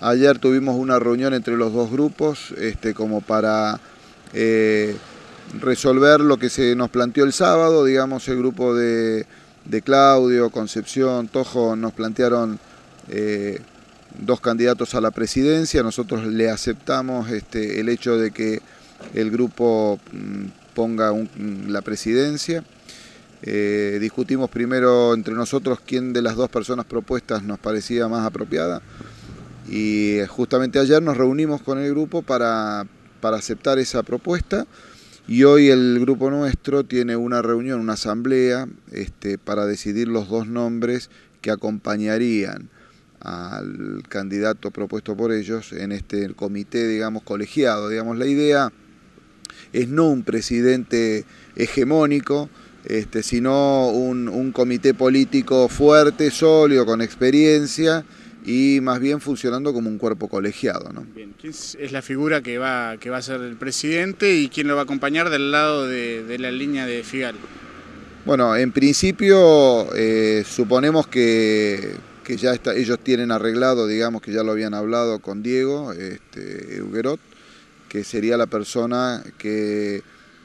Ayer tuvimos una reunión entre los dos grupos este, como para eh, resolver lo que se nos planteó el sábado, digamos, el grupo de, Claudio, Concepción, Tojo nos plantearon eh, dos candidatos a la presidencia, nosotros le aceptamos este, el hecho de que el grupo mm, ponga mm, la presidencia. Eh, discutimos primero entre nosotros quién de las dos personas propuestas nos parecía más apropiada. Y justamente ayer nos reunimos con el grupo para, aceptar esa propuesta y hoy el grupo nuestro tiene una reunión, una asamblea, este, para decidir los dos nombres que acompañarían al candidato propuesto por ellos en este comité, digamos, colegiado. Digamos, la idea es no un presidente hegemónico, este, sino un comité político fuerte, sólido, con experiencia y más bien funcionando como un cuerpo colegiado. ¿no? ¿quién es la figura que va, que va a ser el presidente y quién lo va a acompañar del lado de, la línea de Figal? Bueno, en principio eh, suponemos que, que ya ellos tienen arreglado, digamos que ya lo habían hablado con Diego este, Euguerot, que sería la persona que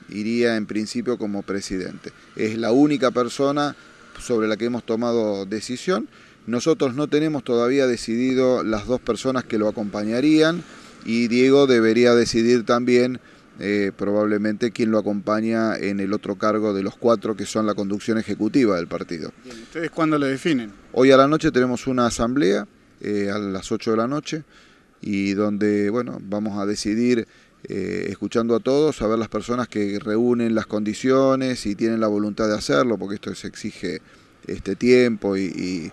iría en principio como presidente. Es la única persona sobre la que hemos tomado decisión. Nosotros no tenemos todavía decidido las dos personas que lo acompañarían y Diego debería decidir también eh, probablemente quién lo acompaña en el otro cargo de los cuatro que son la conducción ejecutiva del partido. ¿Ustedes cuándo lo definen? Hoy a la noche tenemos una asamblea eh, a las 8 de la noche y donde bueno, vamos a decidir eh, escuchando a todos, a ver las personas que reúnen las condiciones y tienen la voluntad de hacerlo, porque esto se exige este tiempo y,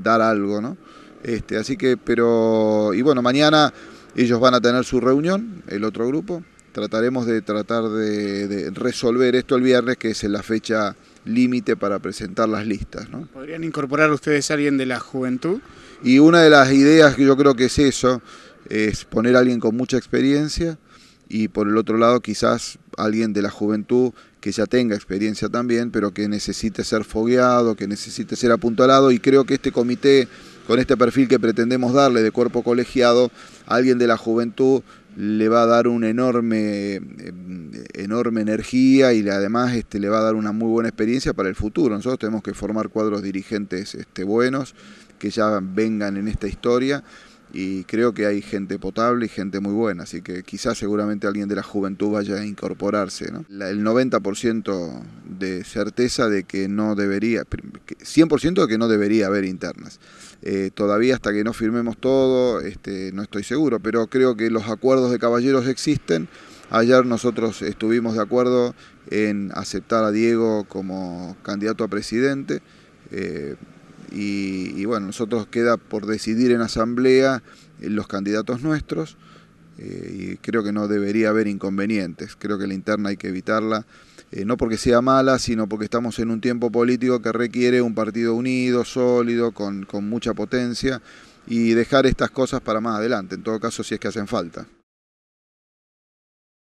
dar algo, ¿no? Este, así que, pero, y bueno, mañana ellos van a tener su reunión, el otro grupo, trataremos de tratar de, resolver esto el viernes, que es la fecha límite para presentar las listas. ¿no? ¿Podrían incorporar ustedes a alguien de la juventud? Y una de las ideas que yo creo que es eso, es poner a alguien con mucha experiencia y por el otro lado quizás alguien de la juventud que ya tenga experiencia también, pero que necesite ser fogueado, que necesite ser apuntalado y creo que este comité con este perfil que pretendemos darle de cuerpo colegiado, alguien de la juventud le va a dar una enorme, eh, enorme energía y además este, le va a dar una muy buena experiencia para el futuro. Nosotros tenemos que formar cuadros dirigentes este, buenos que ya vengan en esta historia y creo que hay gente potable y gente muy buena, así que quizás seguramente alguien de la juventud vaya a incorporarse. el 90% de certeza de que no debería, 100% de que no debería haber internas. Eh, todavía hasta que no firmemos todo, este, no estoy seguro, pero creo que los acuerdos de caballeros existen. Ayer nosotros estuvimos de acuerdo en aceptar a Diego como candidato a presidente. Eh, y, bueno, nosotros queda por decidir en asamblea eh, los candidatos nuestros eh, y creo que no debería haber inconvenientes, creo que la interna hay que evitarla, eh, no porque sea mala, sino porque estamos en un tiempo político que requiere un partido unido, sólido, con mucha potencia y dejar estas cosas para más adelante, en todo caso si es que hacen falta.